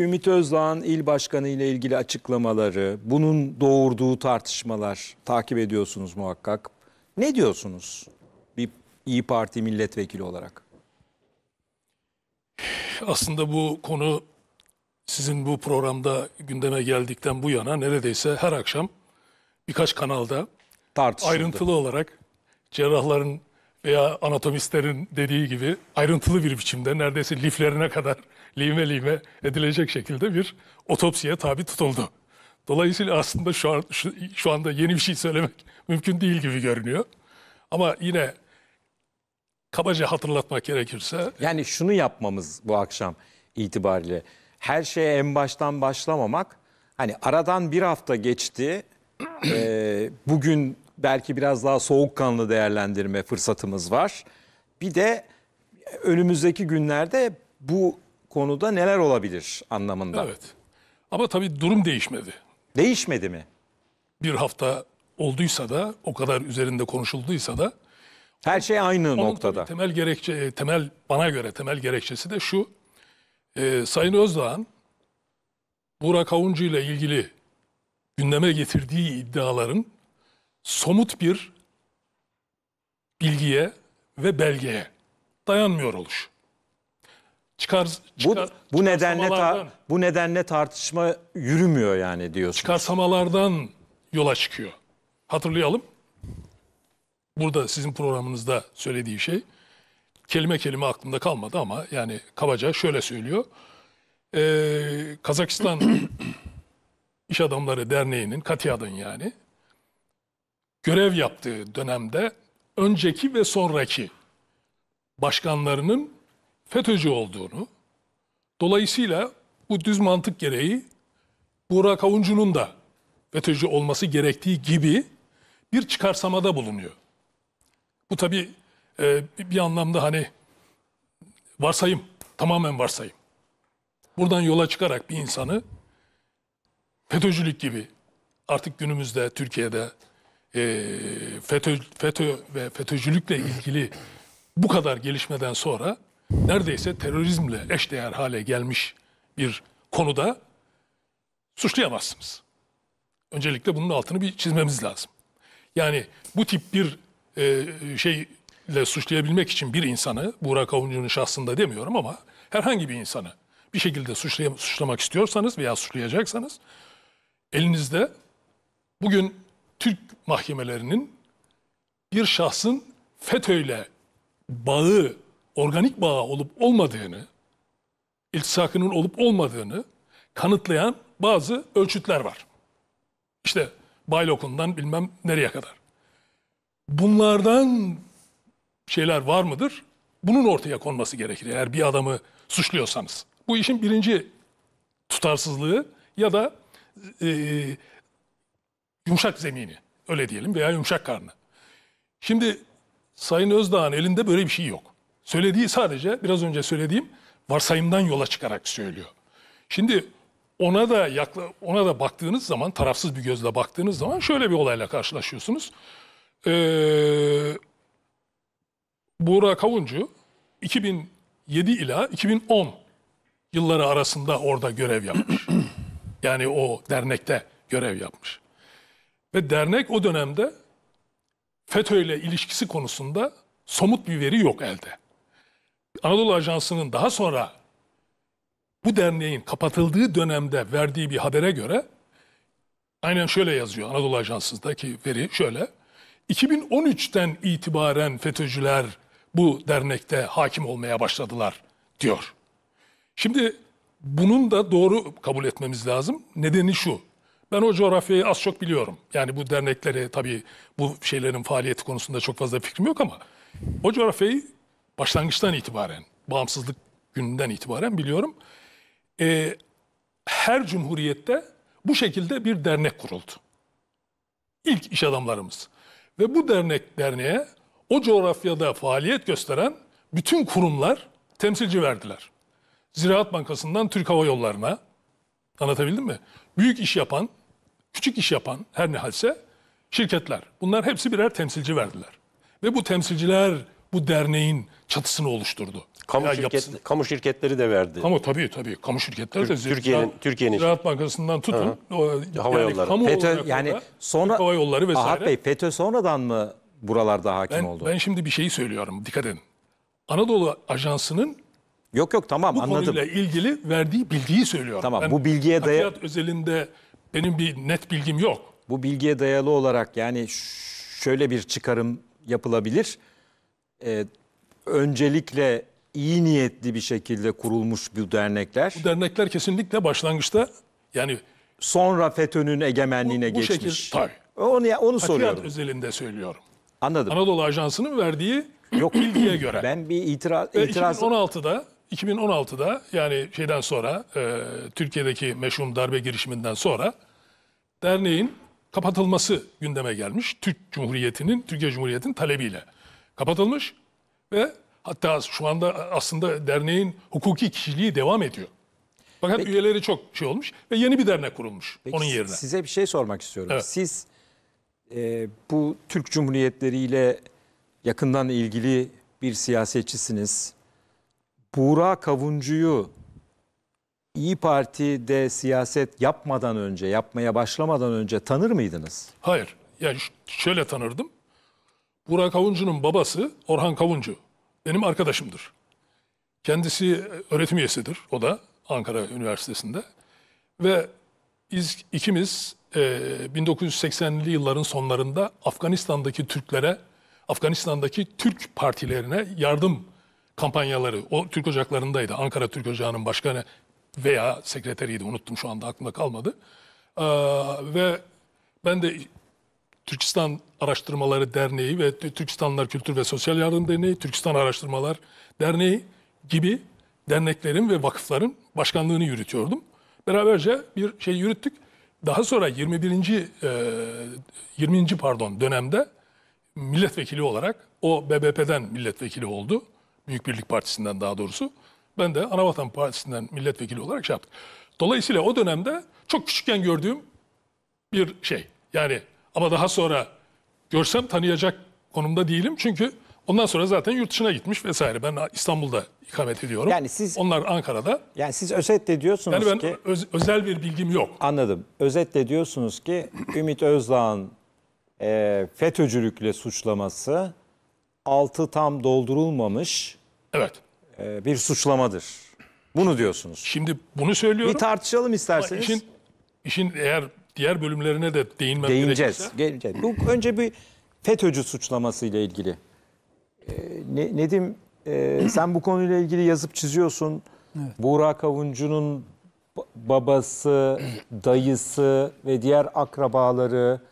Ümit Özdağ'ın il başkanı ile ilgili açıklamaları, bunun doğurduğu tartışmalar takip ediyorsunuz muhakkak. Ne diyorsunuz bir İyi Parti milletvekili olarak? Aslında bu konu sizin bu programda gündeme geldikten bu yana neredeyse her akşam birkaç kanalda tartışıldı. ayrıntılı olarak cerrahların veya anatomistlerin dediği gibi ayrıntılı bir biçimde neredeyse liflerine kadar lime lime edilecek şekilde bir otopsiye tabi tutuldu. Dolayısıyla aslında şu, an, şu, şu anda yeni bir şey söylemek mümkün değil gibi görünüyor. Ama yine kabaca hatırlatmak gerekirse... Yani şunu yapmamız bu akşam itibariyle. Her şeye en baştan başlamamak. Hani aradan bir hafta geçti. e, bugün belki biraz daha soğukkanlı değerlendirme fırsatımız var. Bir de önümüzdeki günlerde bu konuda neler olabilir anlamında. Evet. Ama tabii durum değişmedi. Değişmedi mi? Bir hafta olduysa da o kadar üzerinde konuşulduysa da her şey aynı onun noktada. Temel gerekçe e, temel bana göre temel gerekçesi de şu. E, Sayın Özdağ'ın Burak Avuncu ile ilgili gündeme getirdiği iddiaların somut bir bilgiye ve belgeye dayanmıyor oluş. Çıkar, çıkar bu, bu nedenle ta, bu nedenle tartışma yürümüyor yani diyorsunuz. Çıkarsamalardan yola çıkıyor. Hatırlayalım. Burada sizin programınızda söylediği şey kelime kelime aklımda kalmadı ama yani kabaca şöyle söylüyor. Ee, Kazakistan İş Adamları Derneği'nin, Katiyad'ın yani görev yaptığı dönemde önceki ve sonraki başkanlarının FETÖ'cü olduğunu, dolayısıyla bu düz mantık gereği Burak Avuncu'nun da FETÖ'cü olması gerektiği gibi bir çıkarsamada bulunuyor. Bu tabi e, bir anlamda hani varsayım, tamamen varsayım. Buradan yola çıkarak bir insanı FETÖ'cülük gibi artık günümüzde Türkiye'de e, FETÖ, FETÖ ve FETÖ'cülükle ilgili bu kadar gelişmeden sonra neredeyse terörizmle eşdeğer hale gelmiş bir konuda suçlayamazsınız. Öncelikle bunun altını bir çizmemiz lazım. Yani bu tip bir e, şeyle suçlayabilmek için bir insanı, Burak Avuncu'nun şahsında demiyorum ama herhangi bir insanı bir şekilde suçlamak istiyorsanız veya suçlayacaksanız elinizde bugün Türk mahkemelerinin bir şahsın FETÖ'yle bağı, organik bağı olup olmadığını, iltisakının olup olmadığını kanıtlayan bazı ölçütler var. İşte Baylok'undan bilmem nereye kadar. Bunlardan şeyler var mıdır? Bunun ortaya konması gerekir eğer bir adamı suçluyorsanız. Bu işin birinci tutarsızlığı ya da e, Yumuşak zemini öyle diyelim veya yumuşak karnı. Şimdi Sayın Özdağ'ın elinde böyle bir şey yok. Söylediği sadece biraz önce söylediğim varsayımdan yola çıkarak söylüyor. Şimdi ona da yakla, ona da baktığınız zaman tarafsız bir gözle baktığınız zaman şöyle bir olayla karşılaşıyorsunuz. Ee, Buğra Kavuncu 2007 ila 2010 yılları arasında orada görev yapmış. Yani o dernekte görev yapmış. Ve dernek o dönemde FETÖ ile ilişkisi konusunda somut bir veri yok elde. Anadolu Ajansı'nın daha sonra bu derneğin kapatıldığı dönemde verdiği bir habere göre aynen şöyle yazıyor Anadolu Ajansı'ndaki veri şöyle. 2013'ten itibaren FETÖ'cüler bu dernekte hakim olmaya başladılar diyor. Şimdi bunun da doğru kabul etmemiz lazım. Nedeni şu. Ben o coğrafyayı az çok biliyorum. Yani bu dernekleri tabii bu şeylerin faaliyeti konusunda çok fazla fikrim yok ama o coğrafyayı başlangıçtan itibaren, bağımsızlık gününden itibaren biliyorum. Ee, her cumhuriyette bu şekilde bir dernek kuruldu. İlk iş adamlarımız. Ve bu dernek derneğe o coğrafyada faaliyet gösteren bütün kurumlar temsilci verdiler. Ziraat Bankası'ndan Türk Hava Yolları'na, anlatabildim mi? Büyük iş yapan, küçük iş yapan her ne halse şirketler. Bunlar hepsi birer temsilci verdiler. Ve bu temsilciler bu derneğin çatısını oluşturdu. Kamu, şirket, kamu şirketleri de verdi. Kamu tabii tabii. Kamu şirketleri de Türkiye'nin Türkiye'nin Ziraat Bankası'ndan tutun. Hı. O, hava yani yolları. Kamu FETÖ yani sonra hava yolları vesaire. Ahap Bey FETÖ sonradan mı buralarda hakim ben, oldu? Ben şimdi bir şeyi söylüyorum. Dikkat edin. Anadolu Ajansı'nın Yok yok tamam bu anladım. Bu konuyla ilgili verdiği bilgiyi söylüyorum. Tamam ben bu bilgiye dayalı özelinde benim bir net bilgim yok. Bu bilgiye dayalı olarak yani şöyle bir çıkarım yapılabilir. Ee, öncelikle iyi niyetli bir şekilde kurulmuş bu dernekler. Bu dernekler kesinlikle başlangıçta yani sonra FETÖ'nün egemenliğine bu, bu geçmiş. Şekil, tabii. Onu onu Hakikaten soruyorum. özelinde söylüyorum. Anladım. Anadolu Ajansı'nın verdiği Yok, bilgiye göre. Ben bir itiraz... itiraz... 2016'da 2016'da yani şeyden sonra e, Türkiye'deki meşhum darbe girişiminden sonra derneğin kapatılması gündeme gelmiş. Türk Cumhuriyeti'nin, Türkiye Cumhuriyeti'nin talebiyle kapatılmış ve hatta şu anda aslında derneğin hukuki kişiliği devam ediyor. Fakat Peki. üyeleri çok şey olmuş ve yeni bir dernek kurulmuş Peki, onun yerine. Size bir şey sormak istiyorum. Evet. Siz e, bu Türk Cumhuriyetleri ile yakından ilgili bir siyasetçisiniz. Buğra Kavuncu'yu İyi Parti'de siyaset yapmadan önce, yapmaya başlamadan önce tanır mıydınız? Hayır. Yani şöyle tanırdım. Burak Kavuncu'nun babası Orhan Kavuncu. Benim arkadaşımdır. Kendisi e, öğretim üyesidir. O da Ankara Üniversitesi'nde. Ve biz ikimiz e, 1980'li yılların sonlarında Afganistan'daki Türklere, Afganistan'daki Türk partilerine yardım kampanyaları o Türk Ocakları'ndaydı. Ankara Türk Ocağı'nın başkanı veya sekreteriydi unuttum şu anda aklımda kalmadı. Ee, ve ben de Türkistan Araştırmaları Derneği ve Türkistanlar Kültür ve Sosyal Yardım Derneği, Türkistan Araştırmalar Derneği gibi derneklerin ve vakıfların başkanlığını yürütüyordum. Beraberce bir şey yürüttük. Daha sonra 21. 20. E, pardon dönemde milletvekili olarak o BBP'den milletvekili oldu. Büyük Birlik Partisi'nden daha doğrusu. Ben de Anavatan Partisi'nden milletvekili olarak şey yaptım. Dolayısıyla o dönemde çok küçükken gördüğüm bir şey. Yani ama daha sonra görsem tanıyacak konumda değilim. Çünkü ondan sonra zaten yurt dışına gitmiş vesaire. Ben İstanbul'da ikamet ediyorum. Yani siz onlar Ankara'da. Yani siz özetle diyorsunuz yani ben ki öz, özel bir bilgim yok. Anladım. Özetle diyorsunuz ki Ümit Özdağ'ın e, FETÖ'cülükle suçlaması altı tam doldurulmamış Evet. e, bir suçlamadır. Bunu diyorsunuz. Şimdi bunu söylüyorum. Bir tartışalım isterseniz. İşin işin eğer diğer bölümlerine de değinmem Değineceğiz. gerekirse. Geleceğiz. önce bir FETÖ'cü suçlaması ile ilgili. Ee, Nedim e, sen bu konuyla ilgili yazıp çiziyorsun. Buğra Kavuncu'nun ba- babası, dayısı ve diğer akrabaları